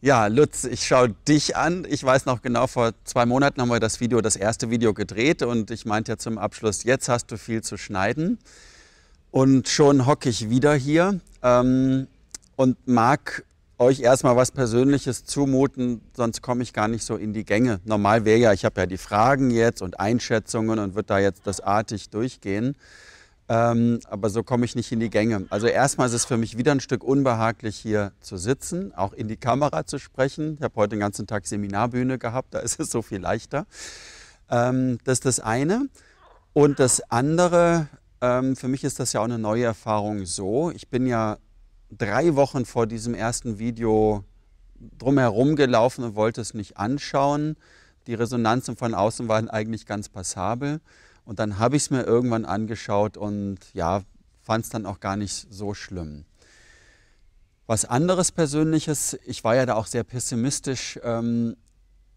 Ja, Lutz, ich schaue dich an. Ich weiß noch genau, vor zwei Monaten haben wir das Video, das erste Video gedreht und ich meinte ja zum Abschluss, jetzt hast du viel zu schneiden. Und schon hocke ich wieder hier ähm, und mag euch erstmal was Persönliches zumuten, sonst komme ich gar nicht so in die Gänge. Normal wäre ja, ich habe ja die Fragen jetzt und Einschätzungen und würde da jetzt das artig durchgehen. Ähm, aber so komme ich nicht in die Gänge. Also erstmal ist es für mich wieder ein Stück unbehaglich, hier zu sitzen, auch in die Kamera zu sprechen. Ich habe heute den ganzen Tag Seminarbühne gehabt, da ist es so viel leichter. Ähm, das ist das eine. Und das andere, ähm, für mich ist das ja auch eine neue Erfahrung so. Ich bin ja drei Wochen vor diesem ersten Video drumherum gelaufen und wollte es nicht anschauen. Die Resonanzen von außen waren eigentlich ganz passabel. Und dann habe ich es mir irgendwann angeschaut und ja, fand es dann auch gar nicht so schlimm. Was anderes Persönliches, ich war ja da auch sehr pessimistisch ähm,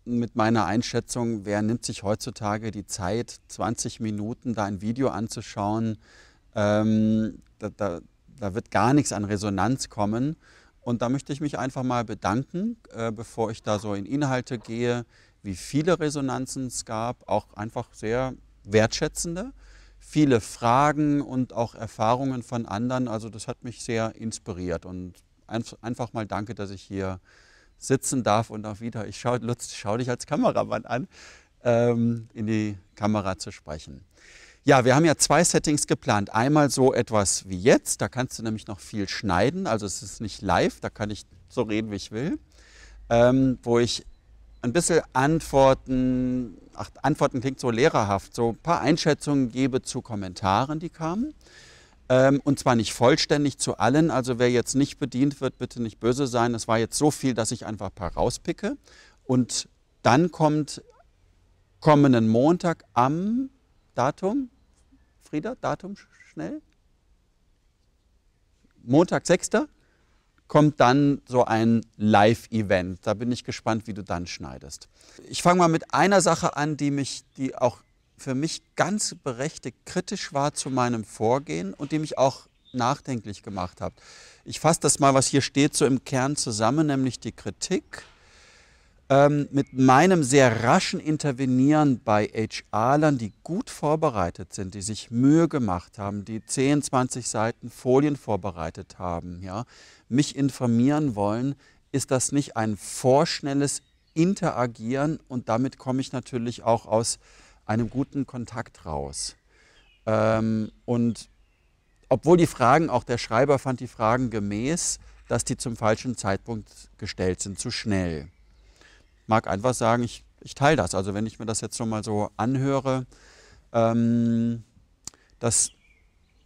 mit meiner Einschätzung, wer nimmt sich heutzutage die Zeit, 20 Minuten da ein Video anzuschauen? Ähm, da, da, da wird gar nichts an Resonanz kommen. Und da möchte ich mich einfach mal bedanken, äh, bevor ich da so in Inhalte gehe, wie viele Resonanzen es gab, auch einfach sehr wertschätzende, viele Fragen und auch Erfahrungen von anderen. Also das hat mich sehr inspiriert und einfach mal danke, dass ich hier sitzen darf und auch wieder, ich schaue, schau dich als Kameramann an, ähm, in die Kamera zu sprechen. Ja, wir haben ja zwei Settings geplant. Einmal so etwas wie jetzt, da kannst du nämlich noch viel schneiden, also es ist nicht live, da kann ich so reden, wie ich will, ähm, wo ich ein bisschen Antworten, ach, Antworten klingt so lehrerhaft, so ein paar Einschätzungen gebe zu Kommentaren, die kamen. Ähm, und zwar nicht vollständig zu allen, also wer jetzt nicht bedient wird, bitte nicht böse sein, es war jetzt so viel, dass ich einfach ein paar rauspicke. Und dann kommt kommenden Montag am Datum, Frieda, Datum schnell. Montag, 6. kommt dann so ein Live-Event. Da bin ich gespannt, wie du dann schneidest. Ich fange mal mit einer Sache an, die mich, die auch für mich ganz berechtigt kritisch war zu meinem Vorgehen und die mich auch nachdenklich gemacht hat. Ich fasse das mal, was hier steht, so im Kern zusammen, nämlich die Kritik, ähm, mit meinem sehr raschen Intervenieren bei HR-Lern, die gut vorbereitet sind, die sich Mühe gemacht haben, die 10, 20 Seiten Folien vorbereitet haben, ja, mich informieren wollen, ist das nicht ein vorschnelles Interagieren und damit komme ich natürlich auch aus einem guten Kontakt raus. Ähm, und obwohl die Fragen, auch der Schreiber fand die Fragen gemäß, dass die zum falschen Zeitpunkt gestellt sind, zu schnell mag einfach sagen, ich, ich teile das. Also wenn ich mir das jetzt schon mal so anhöre, ähm, dass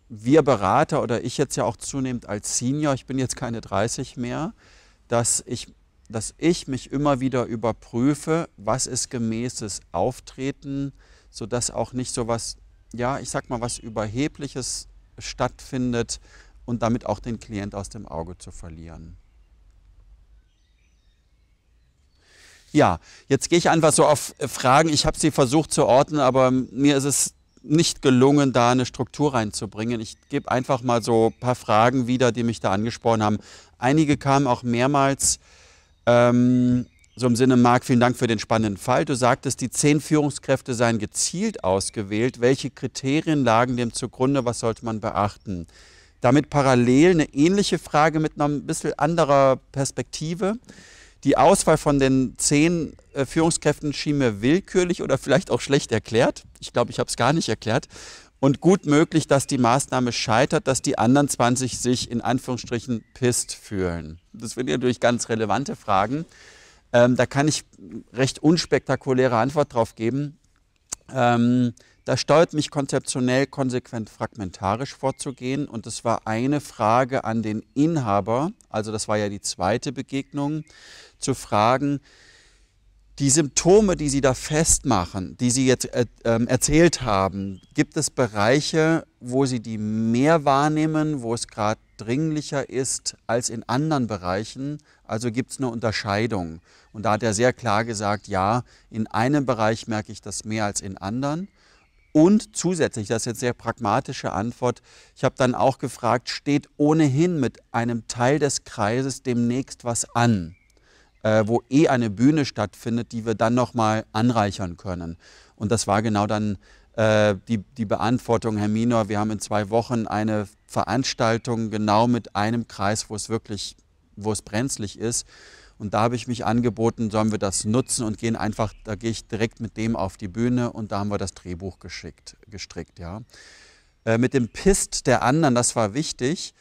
wir Berater oder ich jetzt ja auch zunehmend als Senior, ich bin jetzt keine 30 mehr, dass ich, dass ich mich immer wieder überprüfe, was ist gemäßes Auftreten, sodass auch nicht so was, ja, ich sag mal, was Überhebliches stattfindet und damit auch den Klient aus dem Auge zu verlieren. Ja, jetzt gehe ich einfach so auf Fragen. Ich habe sie versucht zu ordnen, aber mir ist es nicht gelungen, da eine Struktur reinzubringen. Ich gebe einfach mal so ein paar Fragen wieder, die mich da angesprochen haben. Einige kamen auch mehrmals. Ähm, so im Sinne, Marc, vielen Dank für den spannenden Fall. Du sagtest, die zehn Führungskräfte seien gezielt ausgewählt. Welche Kriterien lagen dem zugrunde? Was sollte man beachten? Damit parallel eine ähnliche Frage mit einer ein bisschen anderer Perspektive. Die Auswahl von den zehn äh, Führungskräften schien mir willkürlich oder vielleicht auch schlecht erklärt. Ich glaube, ich habe es gar nicht erklärt. Und gut möglich, dass die Maßnahme scheitert, dass die anderen 20 sich in Anführungsstrichen pisst fühlen. Das sind natürlich ganz relevante Fragen. Ähm, da kann ich recht unspektakuläre Antwort drauf geben. Ähm, da steuert mich konzeptionell konsequent fragmentarisch vorzugehen. Und das war eine Frage an den Inhaber, also das war ja die zweite Begegnung, zu fragen, die Symptome, die Sie da festmachen, die Sie jetzt äh, ähm, erzählt haben, gibt es Bereiche, wo Sie die mehr wahrnehmen, wo es gerade dringlicher ist als in anderen Bereichen? Also gibt es eine Unterscheidung. Und da hat er sehr klar gesagt, ja, in einem Bereich merke ich das mehr als in anderen. Und zusätzlich, das ist jetzt sehr pragmatische Antwort, ich habe dann auch gefragt, steht ohnehin mit einem Teil des Kreises demnächst was an, äh, wo eh eine Bühne stattfindet, die wir dann nochmal anreichern können. Und das war genau dann äh, die, die Beantwortung, Herr Minor, wir haben in zwei Wochen eine Veranstaltung genau mit einem Kreis, wo es wirklich, wo es brenzlig ist. Und da habe ich mich angeboten, sollen wir das nutzen und gehen einfach, da gehe ich direkt mit dem auf die Bühne und da haben wir das Drehbuch geschickt, gestrickt. Ja. Äh, mit dem Pist der anderen, das war wichtig.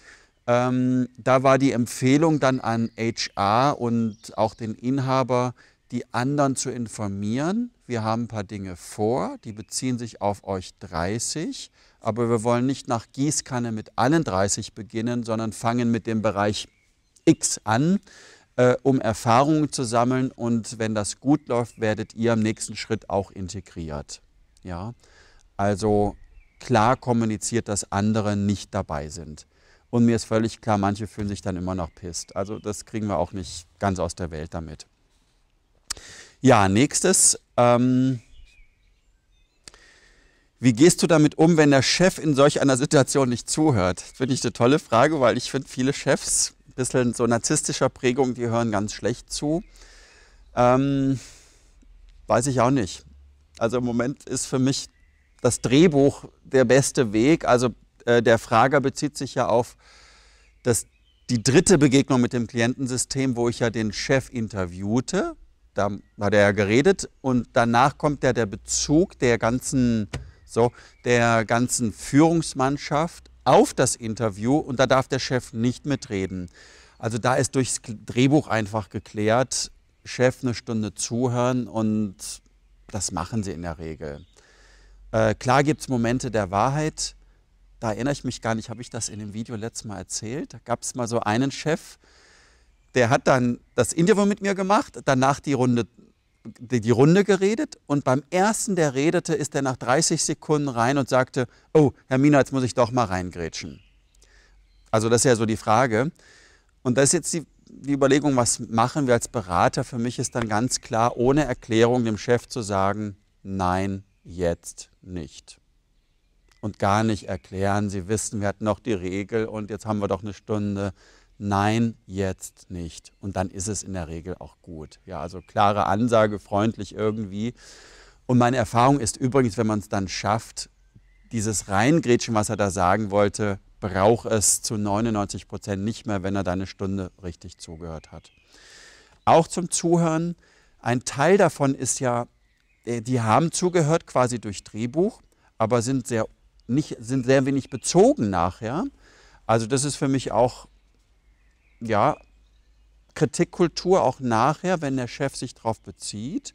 Ähm, da war die Empfehlung dann an HR und auch den Inhaber, die anderen zu informieren. Wir haben ein paar Dinge vor, die beziehen sich auf euch 30, aber wir wollen nicht nach Gießkanne mit allen 30 beginnen, sondern fangen mit dem Bereich X an, äh, um Erfahrungen zu sammeln. Und wenn das gut läuft, werdet ihr im nächsten Schritt auch integriert. Ja? Also klar kommuniziert, dass andere nicht dabei sind. Und mir ist völlig klar, manche fühlen sich dann immer noch pisst. Also das kriegen wir auch nicht ganz aus der Welt damit. Ja, nächstes. Ähm, wie gehst du damit um, wenn der Chef in solch einer Situation nicht zuhört? Finde ich eine tolle Frage, weil ich finde, viele Chefs bisschen so narzisstischer Prägung, die hören ganz schlecht zu. Ähm, weiß ich auch nicht. Also im Moment ist für mich das Drehbuch der beste Weg. Also äh, der Frager bezieht sich ja auf das, die dritte Begegnung mit dem Klientensystem, wo ich ja den Chef interviewte. Da hat er ja geredet und danach kommt ja der Bezug der ganzen, so, der ganzen Führungsmannschaft auf das Interview und da darf der Chef nicht mitreden. Also da ist durchs Drehbuch einfach geklärt, Chef eine Stunde zuhören und das machen sie in der Regel. Äh, klar gibt es Momente der Wahrheit, da erinnere ich mich gar nicht, habe ich das in dem Video letztes Mal erzählt? Da gab es mal so einen Chef, der hat dann das Interview mit mir gemacht, danach die Runde die, die Runde geredet und beim ersten, der redete, ist er nach 30 Sekunden rein und sagte, oh, Herr Mina, jetzt muss ich doch mal reingrätschen. Also das ist ja so die Frage. Und das ist jetzt die, die Überlegung, was machen wir als Berater? Für mich ist dann ganz klar, ohne Erklärung dem Chef zu sagen, nein, jetzt nicht. Und gar nicht erklären, Sie wissen, wir hatten noch die Regel und jetzt haben wir doch eine Stunde nein, jetzt nicht. Und dann ist es in der Regel auch gut. Ja, also klare Ansage, freundlich irgendwie. Und meine Erfahrung ist übrigens, wenn man es dann schafft, dieses Reingrätschen, was er da sagen wollte, braucht es zu 99 Prozent nicht mehr, wenn er deine Stunde richtig zugehört hat. Auch zum Zuhören. Ein Teil davon ist ja, äh, die haben zugehört quasi durch Drehbuch, aber sind sehr, nicht, sind sehr wenig bezogen nachher. Also das ist für mich auch ja, Kritikkultur auch nachher, wenn der Chef sich darauf bezieht,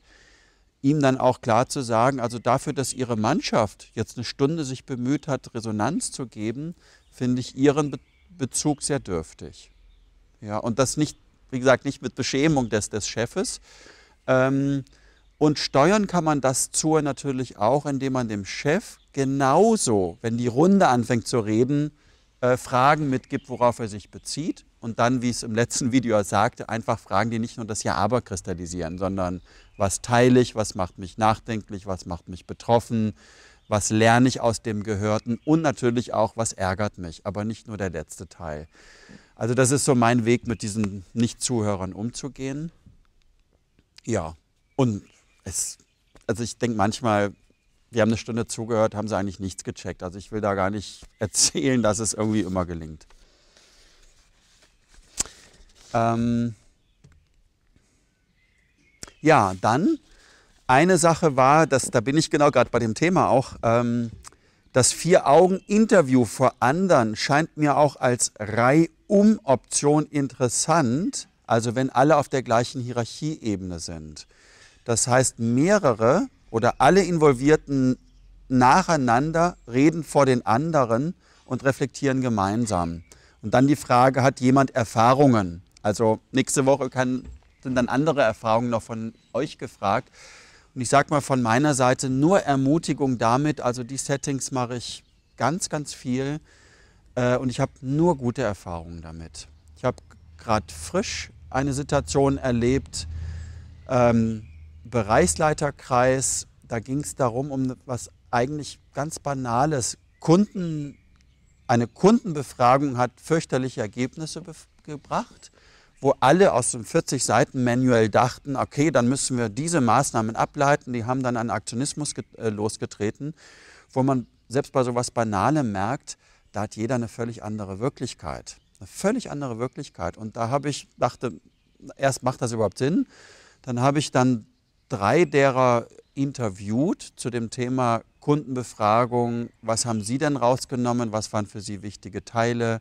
ihm dann auch klar zu sagen, also dafür, dass Ihre Mannschaft jetzt eine Stunde sich bemüht hat, Resonanz zu geben, finde ich Ihren Be Bezug sehr dürftig. Ja, und das nicht, wie gesagt, nicht mit Beschämung des, des Chefes. Ähm, und steuern kann man das zur natürlich auch, indem man dem Chef genauso, wenn die Runde anfängt zu reden, äh, Fragen mitgibt, worauf er sich bezieht. Und dann, wie ich es im letzten Video sagte, einfach Fragen, die nicht nur das Ja-Aber kristallisieren, sondern was teile ich, was macht mich nachdenklich, was macht mich betroffen, was lerne ich aus dem Gehörten und natürlich auch, was ärgert mich, aber nicht nur der letzte Teil. Also das ist so mein Weg, mit diesen Nicht-Zuhörern umzugehen. Ja, und es, also ich denke manchmal, die haben eine Stunde zugehört, haben sie eigentlich nichts gecheckt. Also ich will da gar nicht erzählen, dass es irgendwie immer gelingt. Ähm ja, dann eine Sache war, dass, da bin ich genau gerade bei dem Thema auch, ähm, das Vier-Augen-Interview vor anderen scheint mir auch als Reihum-Option interessant, also wenn alle auf der gleichen Hierarchieebene sind. Das heißt, mehrere oder alle Involvierten nacheinander reden vor den anderen und reflektieren gemeinsam. Und dann die Frage, hat jemand Erfahrungen? Also nächste Woche kann, sind dann andere Erfahrungen noch von euch gefragt. Und ich sage mal von meiner Seite nur Ermutigung damit. Also die Settings mache ich ganz, ganz viel. Äh, und ich habe nur gute Erfahrungen damit. Ich habe gerade frisch eine Situation erlebt. Ähm, Bereichsleiterkreis, da ging es darum, um was eigentlich ganz Banales. Kunden, eine Kundenbefragung hat fürchterliche Ergebnisse gebracht, wo alle aus dem 40-Seiten-Manual dachten, okay, dann müssen wir diese Maßnahmen ableiten. Die haben dann einen Aktionismus äh, losgetreten, wo man selbst bei sowas Banalem merkt, da hat jeder eine völlig andere Wirklichkeit. Eine völlig andere Wirklichkeit. Und da habe ich, dachte, erst macht das überhaupt Sinn? Dann habe ich dann drei derer interviewt zu dem Thema Kundenbefragung. Was haben Sie denn rausgenommen? Was waren für Sie wichtige Teile?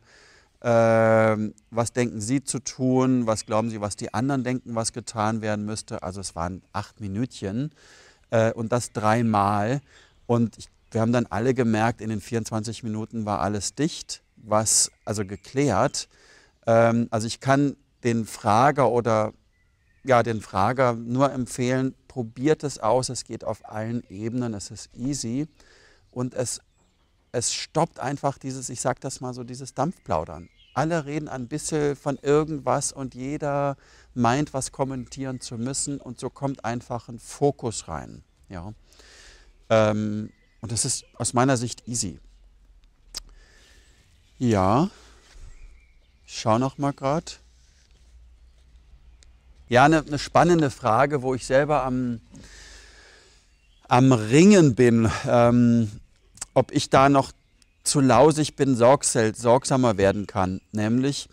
Ähm, was denken Sie zu tun? Was glauben Sie, was die anderen denken, was getan werden müsste? Also es waren acht Minütchen äh, und das dreimal. Und ich, wir haben dann alle gemerkt, in den 24 Minuten war alles dicht, was also geklärt. Ähm, also ich kann den Frager oder ja, den Frager nur empfehlen, probiert es aus, es geht auf allen Ebenen, es ist easy und es, es stoppt einfach dieses, ich sag das mal so, dieses Dampfplaudern. Alle reden ein bisschen von irgendwas und jeder meint, was kommentieren zu müssen und so kommt einfach ein Fokus rein. Ja. Ähm, und das ist aus meiner Sicht easy. Ja, ich schau noch mal gerade. Ja, eine, eine spannende Frage, wo ich selber am, am Ringen bin, ähm, ob ich da noch zu lausig bin, sorgsel, sorgsamer werden kann. Nämlich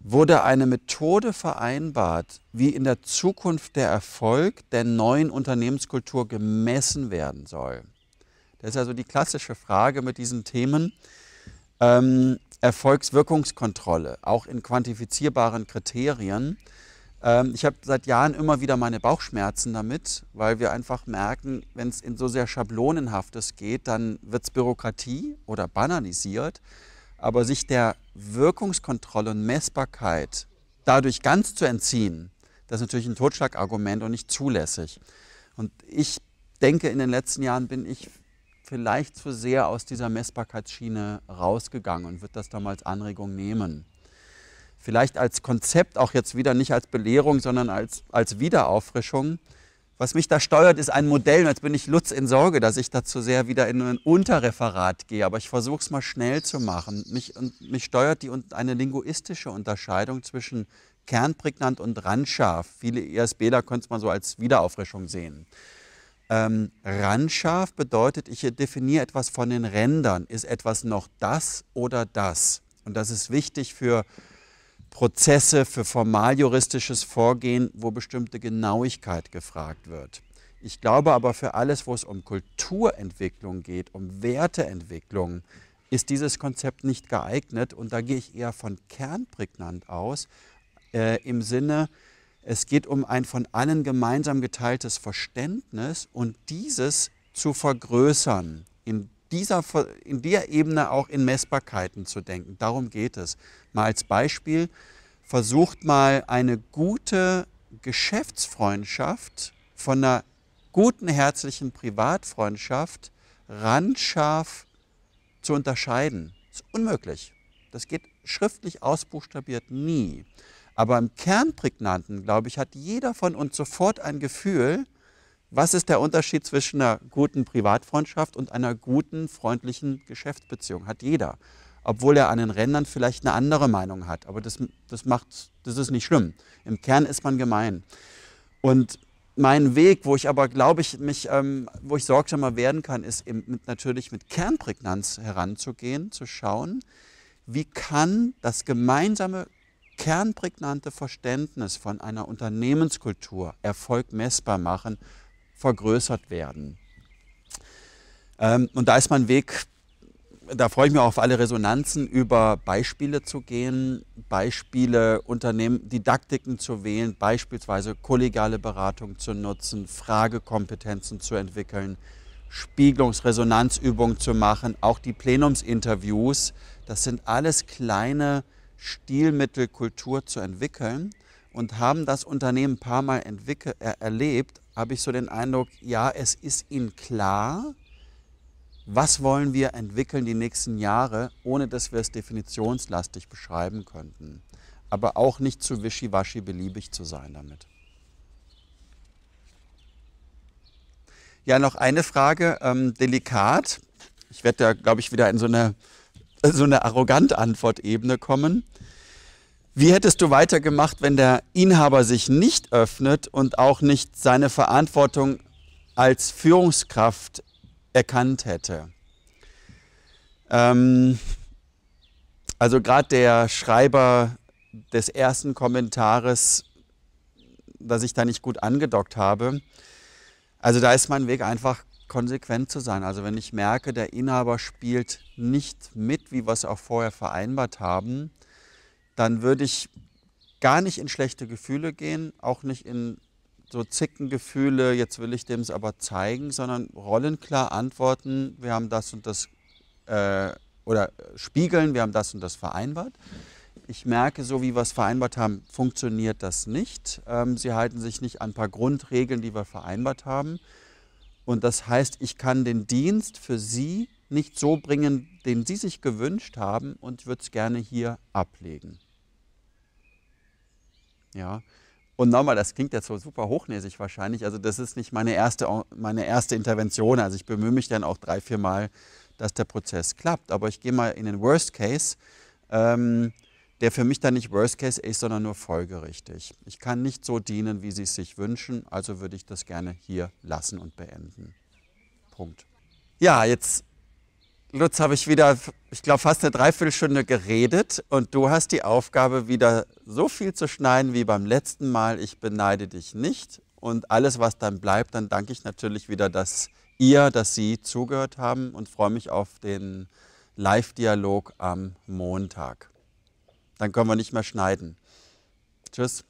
wurde eine Methode vereinbart, wie in der Zukunft der Erfolg der neuen Unternehmenskultur gemessen werden soll. Das ist also die klassische Frage mit diesen Themen. Ähm, Erfolgswirkungskontrolle, auch in quantifizierbaren Kriterien. Ähm, ich habe seit Jahren immer wieder meine Bauchschmerzen damit, weil wir einfach merken, wenn es in so sehr Schablonenhaftes geht, dann wird es Bürokratie oder banalisiert. Aber sich der Wirkungskontrolle und Messbarkeit dadurch ganz zu entziehen, das ist natürlich ein Totschlagargument und nicht zulässig. Und ich denke, in den letzten Jahren bin ich vielleicht zu sehr aus dieser Messbarkeitsschiene rausgegangen und würde das damals Anregung nehmen vielleicht als Konzept, auch jetzt wieder nicht als Belehrung, sondern als, als Wiederauffrischung. Was mich da steuert, ist ein Modell. Und jetzt bin ich Lutz in Sorge, dass ich dazu sehr wieder in ein Unterreferat gehe. Aber ich versuche es mal schnell zu machen. Mich, und, mich steuert die, eine linguistische Unterscheidung zwischen kernprägnant und randscharf. Viele ESBler können es mal so als Wiederauffrischung sehen. Ähm, randscharf bedeutet, ich definiere etwas von den Rändern. Ist etwas noch das oder das? Und das ist wichtig für Prozesse, für formaljuristisches Vorgehen, wo bestimmte Genauigkeit gefragt wird. Ich glaube aber für alles, wo es um Kulturentwicklung geht, um Werteentwicklung, ist dieses Konzept nicht geeignet. Und da gehe ich eher von kernprägnant aus, äh, im Sinne, es geht um ein von allen gemeinsam geteiltes Verständnis und dieses zu vergrößern, in dieser, in der Ebene auch in Messbarkeiten zu denken. Darum geht es. Mal als Beispiel, versucht mal eine gute Geschäftsfreundschaft von einer guten, herzlichen Privatfreundschaft randscharf zu unterscheiden. Das ist unmöglich. Das geht schriftlich ausbuchstabiert nie. Aber im Kernprägnanten, glaube ich, hat jeder von uns sofort ein Gefühl, was ist der Unterschied zwischen einer guten Privatfreundschaft und einer guten, freundlichen Geschäftsbeziehung? Hat jeder. Obwohl er an den Rändern vielleicht eine andere Meinung hat. Aber das, das, macht, das ist nicht schlimm. Im Kern ist man gemein. Und mein Weg, wo ich aber, glaube ich, mich, ähm, wo ich sorgsamer werden kann, ist mit, natürlich mit Kernprägnanz heranzugehen, zu schauen, wie kann das gemeinsame kernprägnante Verständnis von einer Unternehmenskultur Erfolg messbar machen vergrößert werden. Ähm, und da ist mein Weg, da freue ich mich auch auf alle Resonanzen, über Beispiele zu gehen, Beispiele unternehmen, Didaktiken zu wählen, beispielsweise kollegiale Beratung zu nutzen, Fragekompetenzen zu entwickeln, Spiegelungsresonanzübungen zu machen, auch die Plenumsinterviews. Das sind alles kleine Stilmittel, Kultur zu entwickeln und haben das Unternehmen ein paar Mal entwickelt, äh, erlebt, habe ich so den Eindruck, ja, es ist ihnen klar, was wollen wir entwickeln die nächsten Jahre, ohne dass wir es definitionslastig beschreiben könnten. Aber auch nicht zu wischiwaschi beliebig zu sein damit. Ja, noch eine Frage, ähm, delikat. Ich werde da, glaube ich, wieder in so eine, so eine Arrogant-Antwort-Ebene kommen. Wie hättest du weitergemacht, wenn der Inhaber sich nicht öffnet und auch nicht seine Verantwortung als Führungskraft erkannt hätte? Ähm, also gerade der Schreiber des ersten Kommentares, dass ich da nicht gut angedockt habe. Also da ist mein Weg einfach konsequent zu sein. Also wenn ich merke, der Inhaber spielt nicht mit, wie wir es auch vorher vereinbart haben, dann würde ich gar nicht in schlechte Gefühle gehen, auch nicht in so Zickengefühle, jetzt will ich dem es aber zeigen, sondern rollenklar antworten, wir haben das und das, äh, oder äh, spiegeln, wir haben das und das vereinbart. Ich merke, so wie wir es vereinbart haben, funktioniert das nicht. Ähm, sie halten sich nicht an ein paar Grundregeln, die wir vereinbart haben. Und das heißt, ich kann den Dienst für Sie nicht so bringen, den Sie sich gewünscht haben und würde es gerne hier ablegen. Ja. Und nochmal, das klingt jetzt so super hochnäsig wahrscheinlich. Also das ist nicht meine erste, meine erste Intervention. Also ich bemühe mich dann auch drei, vier Mal, dass der Prozess klappt. Aber ich gehe mal in den Worst Case, ähm, der für mich dann nicht Worst Case ist, sondern nur folgerichtig. Ich kann nicht so dienen, wie Sie es sich wünschen. Also würde ich das gerne hier lassen und beenden. Punkt. Ja, jetzt Lutz, habe ich wieder, ich glaube, fast eine Dreiviertelstunde geredet und du hast die Aufgabe, wieder so viel zu schneiden wie beim letzten Mal. Ich beneide dich nicht und alles, was dann bleibt, dann danke ich natürlich wieder, dass ihr, dass Sie zugehört haben und freue mich auf den Live-Dialog am Montag. Dann können wir nicht mehr schneiden. Tschüss.